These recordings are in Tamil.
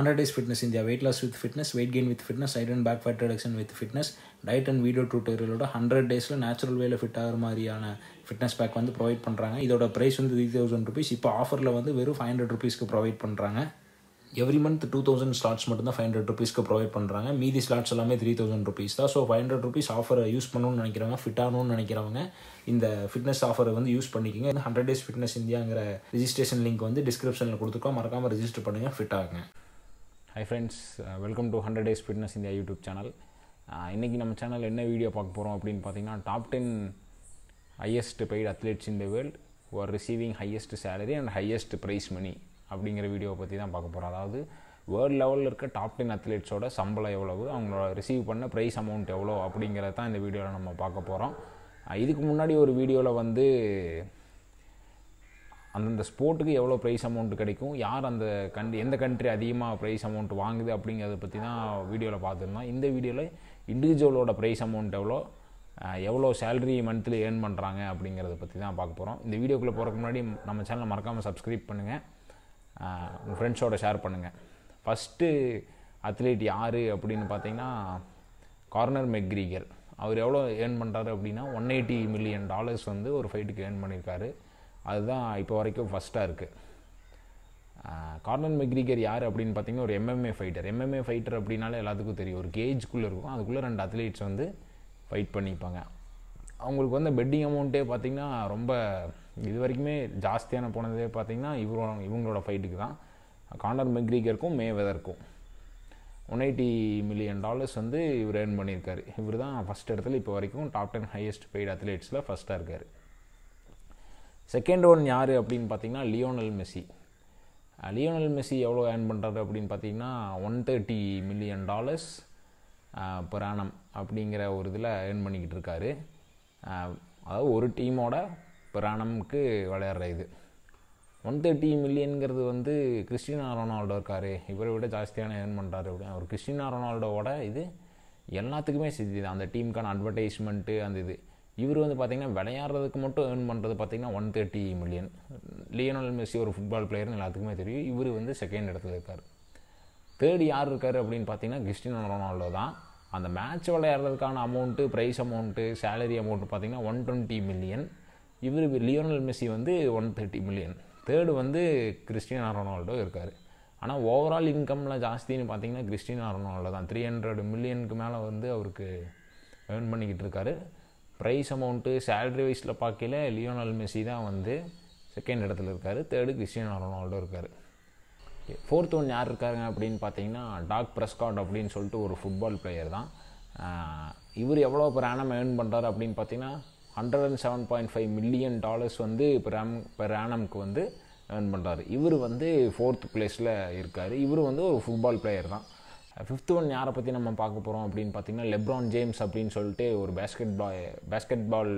hundred days fitness India weight loss with fitness weight gain with fitness side and back fat reduction with fitness diet and video டூட்டோரியலோட ஹண்ட்ரட் டேஸில் நேச்சுரல் வேல ஃபிட் ஆகிற மாதிரியான ஃபிட்னஸ் பேக் வந்து ப்ரொவைட் பண்ணுறாங்க இதோட ப்ரைஸ் வந்து த்ரீ தௌசண்ட் ருபீஸ் இப்போ ஆஃபரில் வந்து வெறும் ஃபைவ் ஹண்ட்ரட் ருபீஸ்க்கு ப்ரொவைட் பண்ணுறாங்க every month two thousand slots மட்டும் தான் ஃபைவ் ஹண்ட்ரட் ருபீஸ்க்கு ப்ரொவைட் பண்ணுறாங்க மீதி ஸ்லாட்ஸ் எல்லாமே த்ரீ தௌசண்ட் ருபீஸ் தான் so five hundred rupees offer use பண்ணணும்னு நினைக்கிறவங்க ஃபிட் ஆகணும்னு நினைக்கிறவங்க இந்த ஃபிட்னஸ் ஆஃபரை வந்து யூஸ் பண்ணிக்கோங்க ஹண்ட்ரட் டேஸ் ஃபிட்னஸ் இந்தியாங்கிற ரிஜிஸ்ட்ரேஷன் லிங்க் வந்து டிஸ்கிரிப்ஷனில் கொடுத்துருக்கோம் மறக்காமல் ரிஜிஸ்டர் பண்ணுங்கள் ஃபிட் ஆகுங்க hi friends welcome to hundred days fitness India YouTube channel இன்றைக்கி நம்ம சேனல் என்ன வீடியோ பார்க்க போகிறோம் அப்படின்னு பார்த்தீங்கன்னா top ten highest paid athletes in the world are receiving highest salary and highest prize money அப்படிங்கிற வீடியோவை பற்றி தான் பார்க்க போகிறோம் அதாவது வேர்ல்டு லெவலில் இருக்க டாப் டென் அத்லெட்ஸோட சம்பளம் எவ்வளவு அவங்களோட ரிசீவ் பண்ண ப்ரைஸ் அமௌண்ட் எவ்வளோ அப்படிங்கிறத தான் இந்த வீடியோவில் நம்ம பார்க்க போகிறோம் இதுக்கு முன்னாடி ஒரு வீடியோவில் வந்து அந்தந்த ஸ்போர்ட்டுக்கு எவ்வளோ ப்ரைஸ் அமௌண்ட் கிடைக்கும் யார் அந்த கண்ட்ரி எந்த கண்ட்ரி அதிகமாக ப்ரைஸ் அமௌண்ட் வாங்குது அப்படிங்கிறத பற்றி தான் வீடியோவில் பார்த்துருந்தோம் இந்த வீடியோவில் இண்டிவிஜுவலோட ப்ரைஸ் அமௌண்ட் எவ்வளோ எவ்வளோ சேலரி மந்த்லி ஏர்ன் பண்ணுறாங்க அப்படிங்கிறத பற்றி தான் பார்க்க போகிறோம் இந்த வீடியோக்குள்ளே போகிறக்கு முன்னாடி நம்ம சேனலை மறக்காமல் சப்ஸ்கிரைப் பண்ணுங்கள் உங்கள் ஃப்ரெண்ட்ஸோட ஷேர் பண்ணுங்கள் ஃபஸ்ட்டு அத்லீட் யார் அப்படின்னு பார்த்தீங்கன்னா கார்னர் மெக்ரீகர் அவர் எவ்வளோ ஏர்ன் பண்ணுறாரு அப்படின்னா ஒன் எயிட்டி மில்லியன் டாலர்ஸ் வந்து ஒரு ஃபைட்டுக்கு ஏர்ன் பண்ணியிருக்காரு அதுதான் இப்போ வரைக்கும் ஃபஸ்ட்டாக இருக்குது கார்னன் மெக்ரிகர் யார் அப்படின்னு பார்த்தீங்கன்னா ஒரு எம்எம்ஏ ஃபைட்டர் எம்எம்ஏ ஃபைட்டர் அப்படின்னாலே எல்லாத்துக்கும் தெரியும் ஒரு கேஜ்குள்ளே இருக்கும் அதுக்குள்ளே ரெண்டு அத்லீட்ஸ் வந்து ஃபைட் பண்ணிப்பாங்க அவங்களுக்கு வந்து பெட்டிங் அமௌண்ட்டே பார்த்திங்கன்னா ரொம்ப இது வரைக்குமே ஜாஸ்தியான போனதே பார்த்திங்கன்னா இவரோ இவங்களோட ஃபைட்டுக்கு தான் கார்னர் மெக்ரிகருக்கும் மேவெதற்கும் ஒன் எயிட்டி மில்லியன் டாலர்ஸ் வந்து இவர் ஏர்ன் பண்ணியிருக்காரு இவர் தான் ஃபஸ்ட் இடத்துல இப்போ வரைக்கும் டாப் டென் ஹையஸ்ட் பெய்டு அத்லீட்ஸில் ஃபஸ்ட்டாக இருக்கார் செகண்ட் ஒன் யார் அப்படின்னு பார்த்தீங்கன்னா லியோனல் மெஸ்ஸி லியோனல் மெஸ்ஸி எவ்வளோ ஏர்ன் பண்ணுறாரு அப்படின்னு பார்த்தீங்கன்னா ஒன் தேர்ட்டி மில்லியன் டாலர்ஸ் பிராணம் அப்படிங்கிற ஒரு இதில் ஏர்ன் பண்ணிக்கிட்டு இருக்காரு அதாவது ஒரு டீமோட பிராணமுக்கு விளையாடுற இது ஒன் தேர்ட்டி மில்லியனுங்கிறது வந்து கிறிஸ்டினா ரொனால்டோ இருக்கார் இவரை விட ஜாஸ்தியான ஏர்ன் பண்ணுறாரு அப்படின்னு அவர் கிறிஸ்டினா ரொனால்டோவோட இது எல்லாத்துக்குமே செஞ்சு அந்த டீமுக்கான அட்வர்டைஸ்மெண்ட்டு அந்த இது இவர் வந்து பார்த்திங்கன்னா விளையாடுறதுக்கு மட்டும் ஏர்ன் பண்ணுறது பார்த்திங்கன்னா one thirty million Lionel Messi ஒரு ஃபுட்பால் பிளேயர்னு எல்லாத்துக்குமே தெரியும் இவர் வந்து செகண்ட் இடத்துல இருக்கார் தேர்ட் யார் இருக்கார் அப்படின்னு பார்த்தீங்கன்னா கிறிஸ்டின் ரொனால்டோ தான் அந்த மேட்ச் விளையாடுறதுக்கான amount prize amount salary amount பார்த்திங்கன்னா ஒன் டுவெண்ட்டி மில்லியன் இவர் லியோனல் மெஸ்ஸி வந்து ஒன் தேர்ட்டி மில்லியன் தேர்டு வந்து கிறிஸ்டியன் ரொனால்டோ இருக்கார் ஆனால் ஓவரால் இன்கம்லாம் ஜாஸ்தின்னு பார்த்தீங்கன்னா கிறிஸ்டின் ரொனால்டோ தான் த்ரீ ஹண்ட்ரட் மில்லியனுக்கு மேலே வந்து அவருக்கு ஏர்ன் பண்ணிக்கிட்டு இருக்காரு ப்ரைஸ் அமௌண்ட்டு சேல்ரி வைஸில் பார்க்கல லியோனால் மெஸ்ஸி தான் வந்து செகண்ட் இடத்துல இருக்கார் தேர்டு கிறிஸ்டியனோ ரொனால்டோ இருக்கார் ஃபோர்த் ஒன் யார் இருக்காருங்க அப்படின்னு பார்த்தீங்கன்னா டாக் ப்ரெஸ்காட் அப்படின்னு சொல்லிட்டு ஒரு ஃபுட்பால் பிளேயர் தான் இவர் எவ்வளோ பெர் ஆனம் ஏர்ன் பண்ணுறாரு அப்படின்னு பார்த்தீங்கன்னா hundred and seven point five million dollars வந்து இப்போ ரேம் பெர் ஆனம்க்கு வந்து ஏர்ன் பண்ணுறாரு இவர் வந்து ஃபோர்த் பிளேஸில் இருக்கார் இவர் வந்து ஒரு ஃபுட்பால் பிளேயர் தான் ஃபிஃப்த்து ஒன் யாரை பற்றி நம்ம பார்க்க போகிறோம் அப்படின்னு பார்த்தீங்கன்னா லெப்ரான் ஜேம்ஸ் அப்படின்னு சொல்லிட்டு ஒரு பேஸ்கெட் பாய் பேஸ்கெட் பால்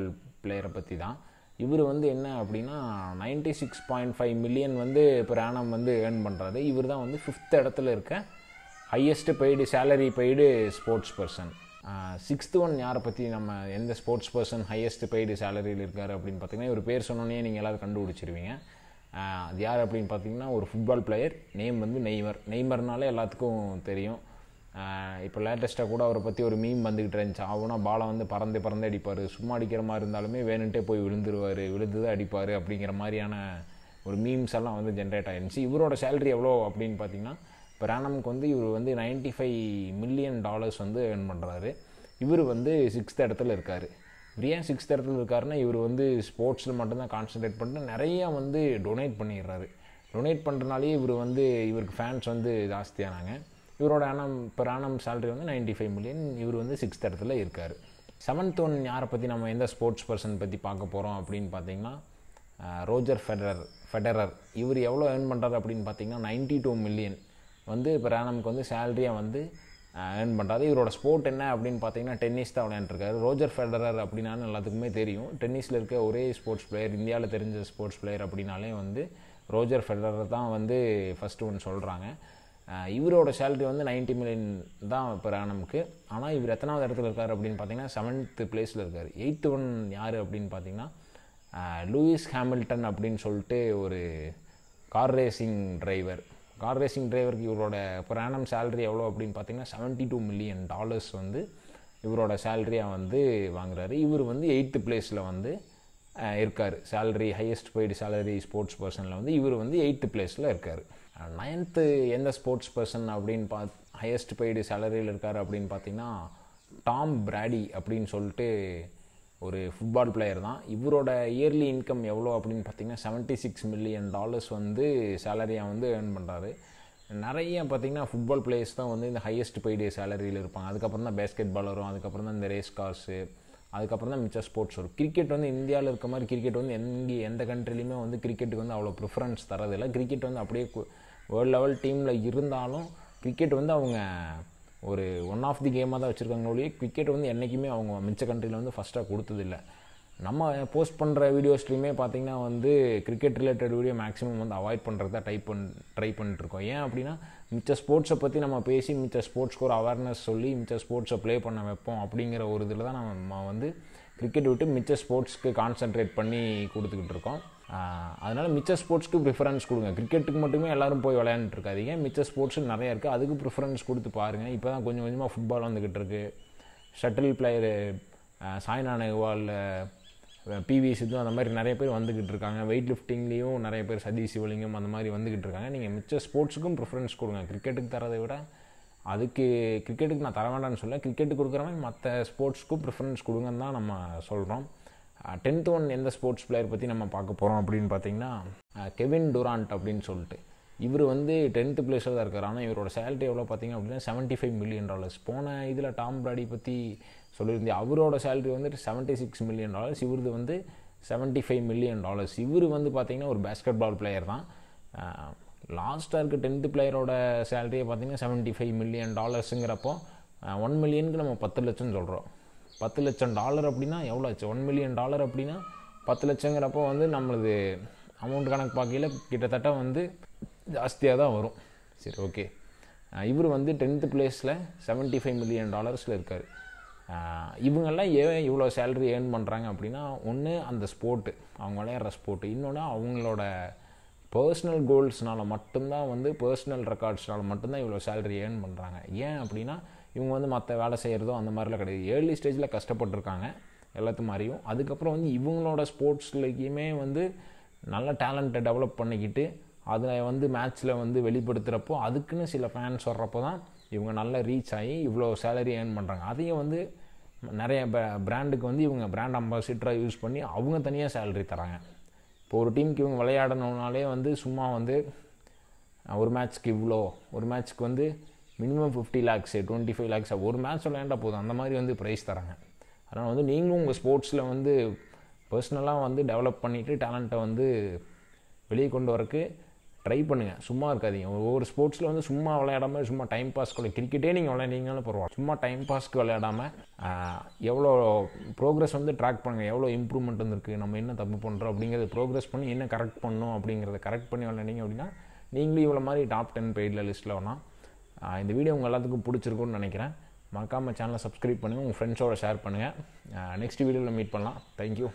பிளேயரை பற்றி தான் இவர் வந்து என்ன அப்படின்னா ninety six point five million வந்து இப்போ ரேனம் வந்து ஏர்ன் பண்ணுறாரு இவர் தான் வந்து ஃபிஃப்த் இடத்துல இருக்க highest paid salary paid sports person sixth one யாரை பற்றி நம்ம எந்த ஸ்போர்ட்ஸ் பர்சன் ஹையஸ்ட் பெய்டு சேலரியில் இருக்கார் அப்படின்னு பார்த்தீங்கன்னா இவர் பேர் சொன்னோன்னே நீங்கள் எல்லோரும் கண்டுபிடிச்சிருவீங்க அது யார் அப்படின்னு பார்த்தீங்கன்னா ஒரு ஃபுட்பால் பிளேயர் நேம் வந்து நெய்மர் நெய்மர்னாலே எல்லாத்துக்கும் தெரியும் இப்போ லேட்டஸ்ட்டாக கூட அவரை பற்றி ஒரு மீம் வந்துக்கிட்டு இருந்துச்சு அவனா பாலை வந்து பறந்து பறந்து அடிப்பார் சும்மா அடிக்கிற மாதிரி இருந்தாலுமே வேணுன்ட்டே போய் விழுந்துருவார் விழுந்து அடிப்பார் அப்படிங்கிற மாதிரியான ஒரு மீம்ஸ் எல்லாம் வந்து ஜென்ரேட் ஆகிருந்துச்சு இவரோட சேலரி எவ்வளோ அப்படின்னு பார்த்தீங்கன்னா இப்போ ரேனமுக்கு வந்து இவர் வந்து நைன்ட்டி ஃபைவ் மில்லியன் டாலர்ஸ் வந்து ஏர்ன் பண்ணுறாரு இவர் வந்து சிக்ஸ்த் இடத்துல இருக்கார் இவர் ஏன் சிக்ஸ்த் இடத்துல இருக்காருன்னா இவர் வந்து ஸ்போர்ட்ஸில் மட்டும்தான் கான்சன்ட்ரேட் பண்ணிட்டு நிறையா வந்து டொனேட் பண்ணிடுறாரு டொனேட் பண்ணுறதுனாலே இவர் வந்து இவருக்கு ஃபேன்ஸ் வந்து ஜாஸ்தியானாங்க இவரோட ஆனம் இப்போ ஆனம் சேலரி வந்து நைன்டி ஃபைவ் மில்லியன் இவர் வந்து சிக்ஸ்த் இடத்துல இருக்கார் செவன்த் ஒன் யாரை பற்றி நம்ம எந்த ஸ்போர்ட்ஸ் பர்சன் பற்றி பார்க்க போகிறோம் அப்படின்னு பார்த்தீங்கன்னா ரோஜர் ஃபெடரர் ஃபெடரர் இவர் எவ்வளோ ஏர்ன் பண்ணுறாரு அப்படின்னு பார்த்தீங்கன்னா நைன்டி டூ மில்லியன் வந்து இப்போ ஆனமுக்கு வந்து சேலரியாக வந்து ஏர்ன் பண்ணுறாரு இவரோட ஸ்போர்ட் என்ன அப்படின்னு பார்த்தீங்கன்னா டென்னிஸ் தான் விளையாண்டுருக்காரு ரோஜர் ஃபெடரர் அப்படின்னாலும் எல்லாத்துக்குமே தெரியும் டென்னிஸில் இருக்க ஒரே ஸ்போர்ட்ஸ் பிளேயர் இந்தியாவில் தெரிஞ்ச ஸ்போர்ட்ஸ் பிளேயர் அப்படின்னாலே வந்து ரோஜர் ஃபெடரர் தான் வந்து ஃபஸ்ட்டு ஒன்று சொல்கிறாங்க இவரோட சேலரி வந்து நைன்ட்டி மில்லியன் தான் இப்போ ஆனமுக்கு ஆனால் இவர் எத்தனாவது இடத்துல இருக்கார் அப்படின்னு பார்த்தீங்கன்னா செவன்த்து பிளேஸில் இருக்கார் எயித்து ஒன் யார் அப்படின்னு பார்த்தீங்கன்னா லூயிஸ் ஹேமில்டன் அப்படின்னு சொல்லிட்டு ஒரு car racing driver car racing டிரைவருக்கு இவரோட பர் ஆனம் சேலரி எவ்வளோ அப்படின்னு பார்த்தீங்கன்னா செவன்ட்டி டூ மில்லியன் டாலர்ஸ் வந்து இவரோட சேலரியாக வந்து வாங்குறாரு இவர் வந்து எயித்து பிளேஸில் வந்து இருக்கார் salary highest paid salary sports பர்சனில் வந்து இவர் வந்து எயித்து பிளேஸில் இருக்கார் நைன்த்து எந்த ஸ்போர்ட்ஸ் பர்சன் அப்படின்னு பாத் ஹையஸ்ட் பெய்டு சேலரியில் இருக்கார் அப்படின்னு பார்த்தீங்கன்னா டாம் பிராடி அப்படின்னு சொல்லிட்டு ஒரு ஃபுட்பால் பிளேயர் தான் இவரோட இயர்லி இன்கம் எவ்வளோ அப்படின்னு பார்த்தீங்கன்னா செவன்ட்டி சிக்ஸ் மில்லியன் டாலர்ஸ் வந்து சேலரியாக வந்து ஏர்ன் பண்ணுறாரு நிறைய பார்த்திங்கன்னா ஃபுட்பால் பிளேயர்ஸ் தான் வந்து இந்த ஹையஸ்ட் பெய்டு சேலரியில் இருப்பாங்க அதுக்கப்புறம் தான் பேஸ்கெட் பால் வரும் அதுக்கப்புறம் தான் இந்த ரேஸ் கார்ஸு அதுக்கப்புறம் தான் மிச்ச ஸ்போர்ட்ஸ் வரும் கிரிக்கெட் வந்து இந்தியாவில் இருக்க மாதிரி கிரிக்கெட் வந்து எங்கே எந்த கண்ட்ரிலையுமே வந்து கிரிக்கெட்டுக்கு வந்து அவ்வளோ ப்ரிஃபரன்ஸ் தரதில்லை கிரிக்கெட் வந்து அப்படியே வேர்ல்டு லெவல் டீமில் இருந்தாலும் கிரிக்கெட் வந்து அவங்க ஒரு ஒன் ஆஃப் தி கேமாக தான் வச்சுருக்காங்க ஒழிய கிரிக்கெட் வந்து என்றைக்குமே அவங்க மிச்ச கண்ட்ரியில் வந்து ஃபஸ்ட்டாக கொடுத்ததில்லை நம்ம போஸ்ட் பண்ணுற வீடியோஸ்லையுமே பார்த்திங்கன்னா வந்து கிரிக்கெட் ரிலேட்டட் வீடியோ மேக்ஸிமம் வந்து அவாய்ட் பண்ணுறது தான் டைப் பண் ட்ரை பண்ணிட்டுருக்கோம் ஏன் அப்படின்னா மிச்ச ஸ்போர்ட்ஸை பற்றி நம்ம பேசி மிச்ச ஸ்போர்ட்ஸ்க்கு ஒரு அவேர்னஸ் சொல்லி மிச்ச ஸ்போர்ட்ஸை ப்ளே பண்ண வைப்போம் அப்படிங்கிற ஒரு இதில் தான் நம்ம வந்து கிரிக்கெட் விட்டு மிச்ச ஸ்போர்ட்ஸ்க்கு கான்சென்ட்ரேட் பண்ணி கொடுத்துக்கிட்டு இருக்கோம் அதனால் மிச்ச ஸ்போர்ட்ஸ்க்கு ப்ரிஃபரன்ஸ் கொடுங்க கிரிக்கெட்டுக்கு மட்டுமே எல்லோரும் போய் விளையாண்டுருக்காதீங்க மிச்ச ஸ்போர்ட்ஸு நிறையா இருக்குது அதுக்கு ப்ரிஃபரன்ஸ் கொடுத்து பாருங்கள் இப்போ தான் கொஞ்சம் கொஞ்சமாக ஃபுட்பால் வந்துக்கிட்டு இருக்குது shuttle player Saina Nehwal PV Sindhu அந்த மாதிரி நிறைய பேர் வந்துக்கிட்டு இருக்காங்க வெயிட் லிஃப்டிங்லேயும் நிறைய பேர் சதீஷ் சிவலிங்கம் அந்த மாதிரி வந்துக்கிட்டு இருக்காங்க நீங்கள் மிச்ச ஸ்போர்ட்ஸுக்கும் ப்ரிஃபரன்ஸ் கொடுங்க கிரிக்கெட்டுக்கு தரதை விட அதுக்கு கிரிக்கெட்டுக்கு நான் தர வேண்டாம்னு சொல்ல கிரிக்கெட்டு மாதிரி மற்ற ஸ்போர்ட்ஸ்க்கும் ப்ரிஃபரன்ஸ் கொடுங்கன்னு தான் நம்ம சொல்கிறோம் டென்த் ஒன் எந்த ஸ்போர்ட்ஸ் பிளேயர் பற்றி நம்ம பார்க்க போகிறோம் அப்படின்னு பார்த்தீங்கன்னா கெவின் டூரான்ட் அப்படின்னு சொல்லிட்டு இவர் வந்து டென்த்து பிளேஸில் தான் இருக்கார் ஆனால் இவரோட சேலரி எவ்வளோ பார்த்தீங்க அப்படின்னா செவன்ட்டி ஃபைவ் மில்லியன் டாலர்ஸ் போன இதில் டாம் பிராடி பற்றி சொல்லியிருந்தேன் அவரோட சேலரி வந்து செவன்ட்டி சிக்ஸ் மில்லியன் டாலர்ஸ் இவரது வந்து செவன்ட்டி ஃபைவ் மில்லியன் டாலர்ஸ் இவர் வந்து பார்த்திங்கன்னா ஒரு பேஸ்கெட் பால் பிளேயர் தான் லாஸ்ட்டாக இருக்க டென்த்து பிளேயரோட சேலரியை பார்த்திங்கன்னா செவன்ட்டி ஃபைவ் மில்லியன் டாலர்ஸுங்கிறப்போ ஒன் மில்லியனுக்கு நம்ம பத்து லட்சம்னு சொல்கிறோம் பத்து லட்சம் டாலர் அப்படின்னா எவ்வளோ ஆச்சு ஒன் மில்லியன் டாலர் அப்படின்னா பத்து லட்சங்கிறப்போ வந்து நம்மளது அமௌண்ட் கணக்கு பார்க்கையில் கிட்டத்தட்ட வந்து ஜாஸ்தியாக தான் வரும் சரி ஓகே இவர் வந்து டென்த்து பிளேஸில் செவன்ட்டி ஃபைவ் மில்லியன் டாலர்ஸில் இருக்கார் இவங்கெல்லாம் ஏன் இவ்வளோ சேலரி ஏர்ன் பண்ணுறாங்க அப்படின்னா ஒன்று அந்த ஸ்போர்ட்டு அவங்க விளையாடுற ஸ்போர்ட்டு இன்னொன்று அவங்களோட பர்சனல் கோல்ஸ்னால் மட்டும்தான் வந்து பர்சனல் ரெக்கார்ட்ஸ்னால் மட்டும்தான் இவ்வளோ சேலரி ஏர்ன் பண்ணுறாங்க ஏன் அப்படின்னா இவங்க வந்து மற்ற வேலை செய்கிறதோ அந்த மாதிரிலாம் கிடையாது ஏர்லி ஸ்டேஜில் கஷ்டப்பட்டுருக்காங்க எல்லாத்து மாதிரியும் அதுக்கப்புறம் வந்து இவங்களோட ஸ்போர்ட்ஸ்லேயுமே வந்து நல்ல டேலண்ட்டை டெவலப் பண்ணிக்கிட்டு அதை வந்து மேட்ச்சில் வந்து வெளிப்படுத்துகிறப்போ அதுக்குன்னு சில ஃபேன்ஸ் வர்றப்போ தான் இவங்க நல்லா ரீச் ஆகி இவ்வளோ சேலரி ஏர்ன் பண்ணுறாங்க அதையும் வந்து நிறைய பிராண்டுக்கு வந்து இவங்க பிராண்ட் அம்பாசிடராக யூஸ் பண்ணி அவங்க தனியாக சேலரி தராங்க இப்போ ஒரு டீமுக்கு இவங்க விளையாடணுனாலே வந்து சும்மா வந்து ஒரு மேட்ச்க்கு இவ்வளோ ஒரு மேட்ச்க்கு வந்து minimum fifty lakhs twenty five lakhs ஒரு மேட்ச் விளையாண்டா போதும் அந்த மாதிரி வந்து ப்ரைஸ் தராங்க அதனால் வந்து நீங்களும் உங்கள் ஸ்போர்ட்ஸில் வந்து பர்சனலாக வந்து டெவலப் பண்ணிவிட்டு டேலண்ட்டை வந்து வெளியே கொண்டு வரக்கு ட்ரை பண்ணுங்கள் சும்மா இருக்காதீங்க ஒவ்வொரு ஸ்போர்ட்ஸில் வந்து சும்மா விளையாடாமல் சும்மா டைம் பாஸ்க்கு கிரிக்கெட்டே நீங்கள் விளையாடிங்கன்னு பரவாயில்ல சும்மா டைம் பாஸ்க்கு விளையாடாமல் எவ்வளோ ப்ரோக்ரஸ் வந்து ட்ராக் பண்ணுங்கள் எவ்வளோ இம்ப்ரூவ்மெண்ட் வந்துருக்கு நம்ம என்ன தப்பு பண்ணுறோம் அப்படிங்கிறது ப்ரோக்ரஸ் பண்ணி என்ன கரெக்ட் பண்ணணும் அப்படிங்கிறத கரெக்ட் பண்ணி விளையாடிங்க அப்படின்னா நீங்களும் இவ்வளோ மாதிரி டாப் டென் பெய்டில் லிஸ்ட்டில் வேணால் இந்த வீடியோ உங்கள் எல்லாத்துக்கும் பிடிச்சிருக்குன்னு நினைக்கிறேன் மறக்காமல் சேனலை சப்ஸ்கிரைப் பண்ணுங்கள் உங்கள் ஃப்ரெண்ட்ஸோட ஷேர் பண்ணுங்கள் நெக்ஸ்ட் வீடியோவில் மீட் பண்ணலாம் தேங்க்யூ